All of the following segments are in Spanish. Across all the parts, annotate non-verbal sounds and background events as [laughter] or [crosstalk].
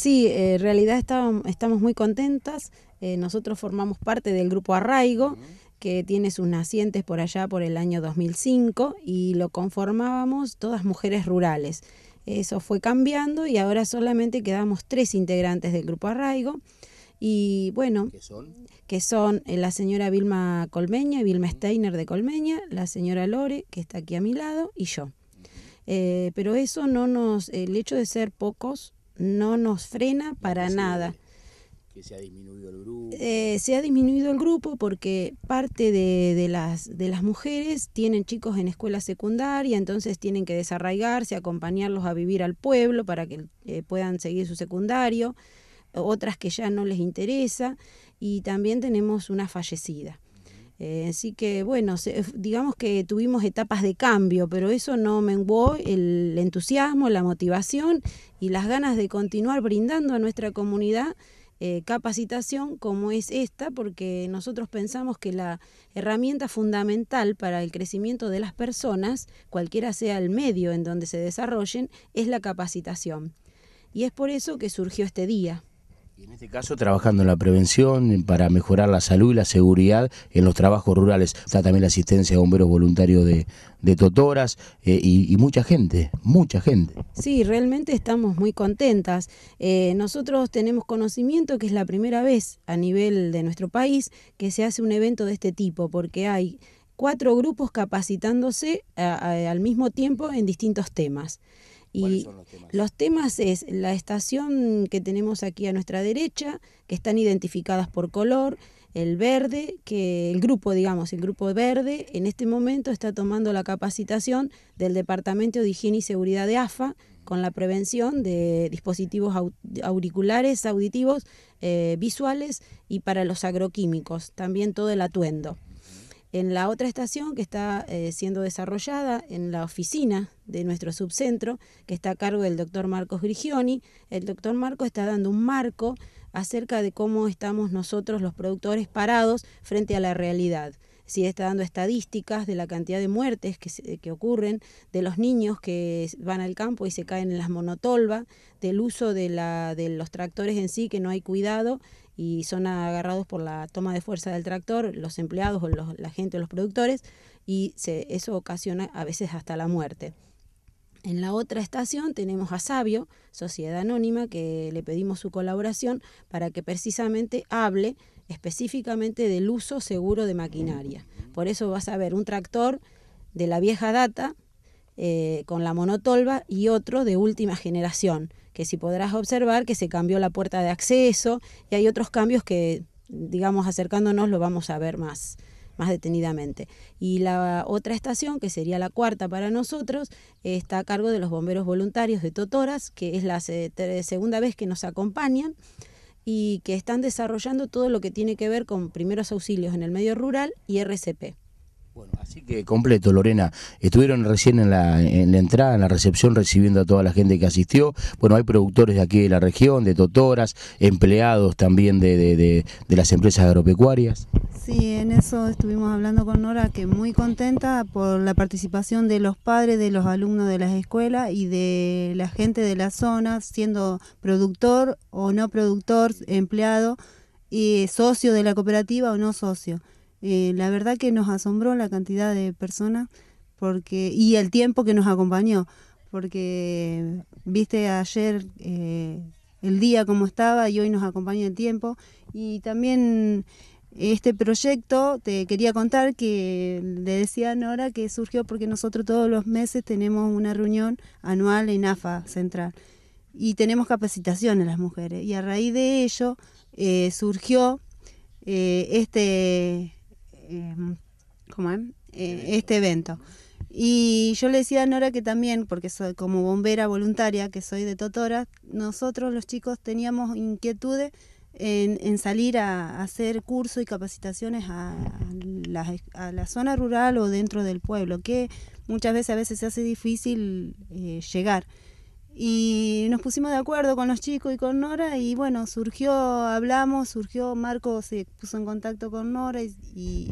Sí, eh, en realidad estamos muy contentas. Eh, nosotros formamos parte del grupo Arraigo, que tiene sus nacientes por allá por el año 2005 y lo conformábamos todas mujeres rurales. Eso fue cambiando y ahora solamente quedamos tres integrantes del grupo Arraigo. Y bueno, son? que son eh, la señora Vilma Colmeña, y Vilma Steiner de Colmeña, la señora Lore, que está aquí a mi lado, y yo. pero eso no nos, el hecho de ser pocos no nos frena para nada. se ha disminuido el grupo. Eh, se ha disminuido el grupo porque parte de, las, mujeres tienen chicos en escuela secundaria, entonces tienen que desarraigarse, acompañarlos a vivir al pueblo para que eh, puedan seguir su secundario, otras que ya no les interesa, y también tenemos una fallecida. Eh, así que bueno, eh, digamos que tuvimos etapas de cambio, pero eso no menguó el entusiasmo, la motivación y las ganas de continuar brindando a nuestra comunidad eh, capacitación como es esta, porque nosotros pensamos que la herramienta fundamental para el crecimiento de las personas, cualquiera sea el medio en donde se desarrollen, es la capacitación. Y es por eso que surgió este día en este caso trabajando en la prevención para mejorar la salud y la seguridad en los trabajos rurales. Está también la asistencia de bomberos voluntarios de, Totoras eh, y, mucha gente, mucha gente. Sí, realmente estamos muy contentas. Eh, nosotros tenemos conocimiento que es la primera vez a nivel de nuestro país que se hace un evento de este tipo, porque hay cuatro grupos capacitándose al mismo tiempo en distintos temas. Y los temas? Los es la estación que tenemos aquí a nuestra derecha, que están identificadas por color, el verde, que el grupo, digamos, el grupo verde, en este momento está tomando la capacitación del Departamento de Higiene y Seguridad de AFA con la prevención de dispositivos auriculares, auditivos, eh, visuales y para los agroquímicos, también todo el atuendo. En la otra estación que está eh, siendo desarrollada en la oficina de nuestro subcentro, que está a cargo del doctor Marcos Grigioni, el doctor Marcos está dando un marco acerca de cómo estamos nosotros los productores parados frente a la realidad si está dando estadísticas de la cantidad de muertes que, ocurren, de los niños que van al campo y se caen en las monotolvas, del uso de, la, de los tractores en sí, que no hay cuidado y son agarrados por la toma de fuerza del tractor, los empleados o la gente o los productores, y eso ocasiona a veces hasta la muerte. En la otra estación tenemos a Sabio, Sociedad Anónima, que le pedimos su colaboración para que precisamente hable específicamente del uso seguro de maquinaria. Por eso vas a ver un tractor de la vieja data eh, con la monotolva y otro de última generación, que si podrás observar que se cambió la puerta de acceso y hay otros cambios que, digamos, acercándonos lo vamos a ver más, más detenidamente. Y la otra estación, que sería la cuarta para nosotros, está a cargo de los bomberos voluntarios de Totoras, que es la segunda vez que nos acompañan y que están desarrollando todo lo que tiene que ver con primeros auxilios en el medio rural y RCP. Bueno, así que completo, Lorena. Estuvieron recién en la, entrada, en la recepción, recibiendo a toda la gente que asistió. Bueno, hay productores de aquí de la región, de Totoras, empleados también de, de las empresas agropecuarias. Sí, en eso estuvimos hablando con Nora, que muy contenta por la participación de los padres, de los alumnos de las escuelas y de la gente de la zona, siendo productor o no productor, empleado, y socio de la cooperativa o no socio. Eh, la verdad que nos asombró la cantidad de personas porque y el tiempo que nos acompañó, porque viste ayer eh, el día como estaba y hoy nos acompaña el tiempo y también este proyecto, te quería contar que le decía a Nora que surgió porque nosotros todos los meses tenemos una reunión anual en AFA Central y tenemos capacitación a las mujeres. Y a raíz de ello eh, surgió eh, este, eh, este evento. Y yo le decía a Nora que también, porque soy como bombera voluntaria, que soy de Totora, nosotros los chicos teníamos inquietudes en, salir a, hacer cursos y capacitaciones a, la, zona rural o dentro del pueblo, que muchas veces a veces se hace difícil eh, llegar. Y nos pusimos de acuerdo con los chicos y con Nora y bueno, surgió, hablamos, surgió, Marco se puso en contacto con Nora y,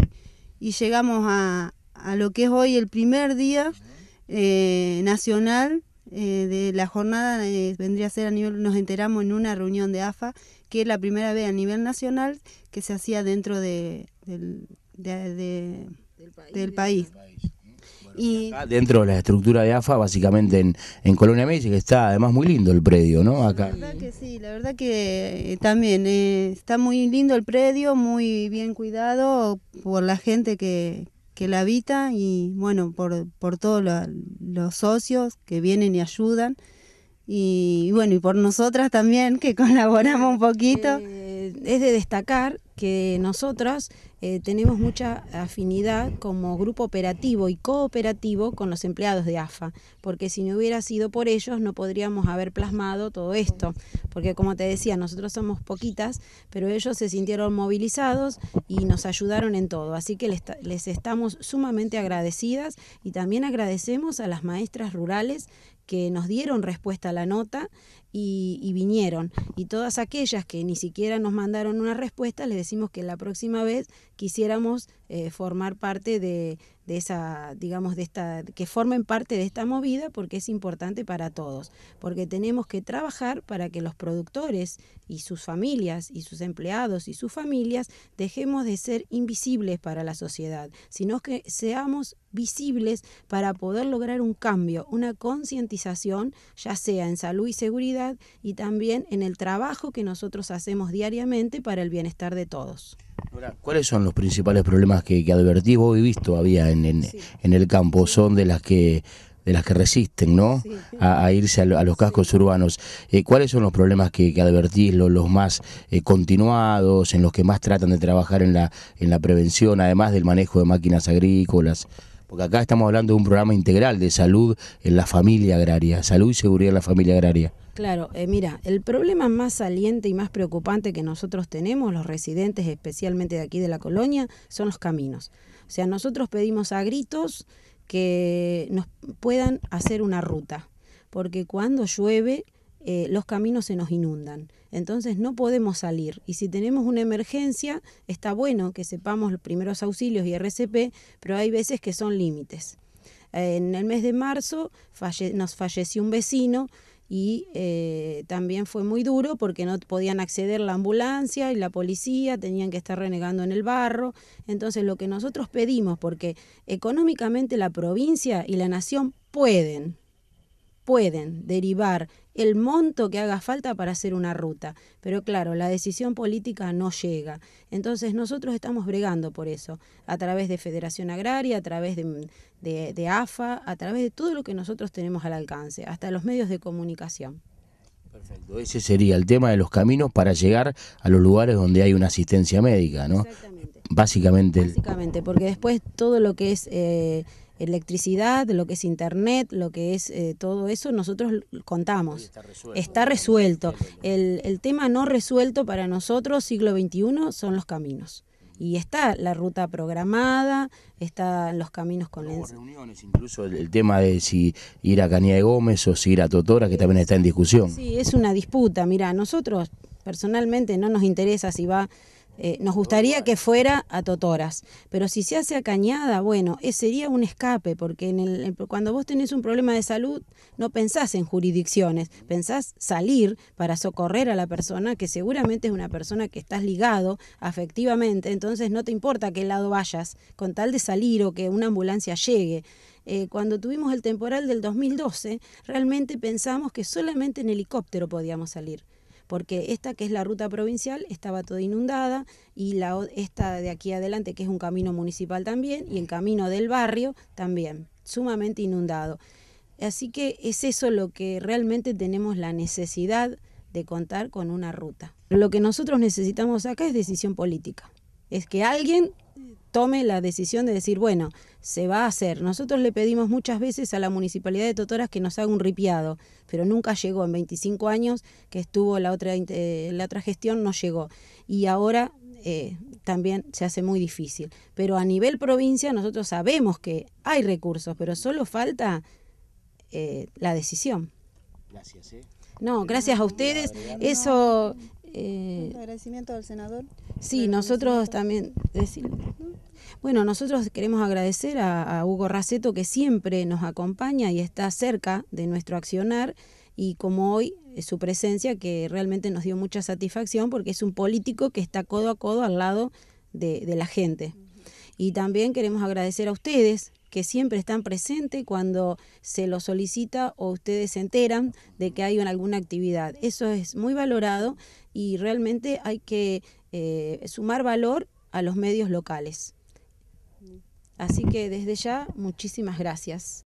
y, llegamos a, lo que es hoy el primer día eh, nacional eh, de la jornada eh, vendría a ser a nivel, nos enteramos en una reunión de AFA, que es la primera vez a nivel nacional que se hacía dentro de, del, país. y dentro de la estructura de AFA, básicamente en, Colonia México, que está además muy lindo el predio, ¿no? Acá. La verdad que sí, la verdad que eh, también está muy lindo el predio, muy bien cuidado por la gente que, que la habita y bueno, por, por todos los socios que vienen y ayudan. Y, bueno, y por nosotras también que [laughs] colaboramos un poquito. Eh, es de destacar que nosotros eh, tenemos mucha afinidad como grupo operativo y cooperativo con los empleados de AFA, porque si no hubiera sido por ellos no podríamos haber plasmado todo esto, porque como te decía, nosotros somos poquitas, pero ellos se sintieron movilizados y nos ayudaron en todo, así que les, estamos sumamente agradecidas y también agradecemos a las maestras rurales que nos dieron respuesta a la nota y, y vinieron. Y todas aquellas que ni siquiera nos mandaron una respuesta, les decimos que la próxima vez quisiéramos eh, formar parte de, de esa, digamos, de esta, que formen parte de esta movida porque es importante para todos, porque tenemos que trabajar para que los productores y sus familias y sus empleados y sus familias dejemos de ser invisibles para la sociedad, sino que seamos visibles para poder lograr un cambio, una concientización, ya sea en salud y seguridad y también en el trabajo que nosotros hacemos diariamente para el bienestar de todos. ¿Cuáles son los principales problemas que, advertís vos vivís todavía en, en, el campo? Son de las que de las que resisten, ¿no? A, irse a, los cascos urbanos. Eh, ¿Cuáles son los problemas que, que advertís, los, más eh, continuados, en los que más tratan de trabajar en la, en la prevención, además del manejo de máquinas agrícolas? porque acá estamos hablando de un programa integral de salud en la familia agraria, salud y seguridad en la familia agraria. Claro, eh, mira, el problema más saliente y más preocupante que nosotros tenemos, los residentes especialmente de aquí de la colonia, son los caminos. O sea, nosotros pedimos a gritos que nos puedan hacer una ruta, porque cuando llueve eh, los caminos se nos inundan. Entonces no podemos salir. Y si tenemos una emergencia, está bueno que sepamos los primeros auxilios y RCP, pero hay veces que son límites. en el mes de marzo nos falleció un vecino y eh, también fue muy duro porque no podían acceder la ambulancia y la policía, tenían que estar renegando en el barro. Entonces lo que nosotros pedimos, porque económicamente la provincia y la nación pueden, pueden derivar el monto que haga falta para hacer una ruta. Pero claro, la decisión política no llega. Entonces nosotros estamos bregando por eso, a través de Federación Agraria, a través de, AFA, a través de todo lo que nosotros tenemos al alcance, hasta los medios de comunicación. Perfecto, ese sería el tema de los caminos para llegar a los lugares donde hay una asistencia médica, ¿no? Exactamente. Básicamente. Básicamente, porque después todo lo que es... Eh, electricidad, lo que es internet, lo que es eh, todo eso, nosotros contamos. Está resuelto. El, tema no resuelto para nosotros, siglo XXI, son los caminos. Y está la ruta programada, están los caminos con reuniones, incluso el, tema de si ir a Cañada de Gómez o si ir a Totora, que también está en discusión. Sí, es una disputa. Mira, a nosotros personalmente no nos interesa si va eh, nos gustaría que fuera a Totoras, pero si se hace a Cañada, bueno, eh, sería un escape, porque eh, cuando vos tenés un problema de salud, no pensás en jurisdicciones, pensás salir para socorrer a la persona, que seguramente es una persona que estás ligado afectivamente, entonces no te importa a qué lado vayas, con tal de salir o que una ambulancia llegue. cuando tuvimos el temporal del 2012, realmente pensamos que solamente en helicóptero podíamos salir porque esta que es la ruta provincial estaba toda inundada y la, esta de aquí adelante que es un camino municipal también y el camino del barrio también, sumamente inundado. Así que es eso lo que realmente tenemos la necesidad de contar con una ruta. Lo que nosotros necesitamos acá es decisión política, es que alguien tome la decisión de decir, bueno, se va a hacer. Nosotros le pedimos muchas veces a la Municipalidad de Totoras que nos haga un ripiado, pero nunca llegó. En 25 años que estuvo la otra, eh, la otra gestión, no llegó. Y ahora eh, también se hace muy difícil. Pero a nivel provincia nosotros sabemos que hay recursos, pero solo falta eh, la decisión. Gracias. No, gracias a ustedes. Eso eh, agradecimiento al senador. Sí, nosotros también. Decir, bueno, nosotros queremos agradecer a, Hugo Raceto que siempre nos acompaña y está cerca de nuestro accionar y como hoy eh, su presencia que realmente nos dio mucha satisfacción porque es un político que está codo a codo al lado de la gente. Y también queremos agradecer a ustedes que siempre están presentes cuando se lo solicita o ustedes se enteran de que hay alguna actividad. Eso es muy valorado y realmente hay que eh, sumar valor a los medios locales. Así que desde ya, muchísimas gracias.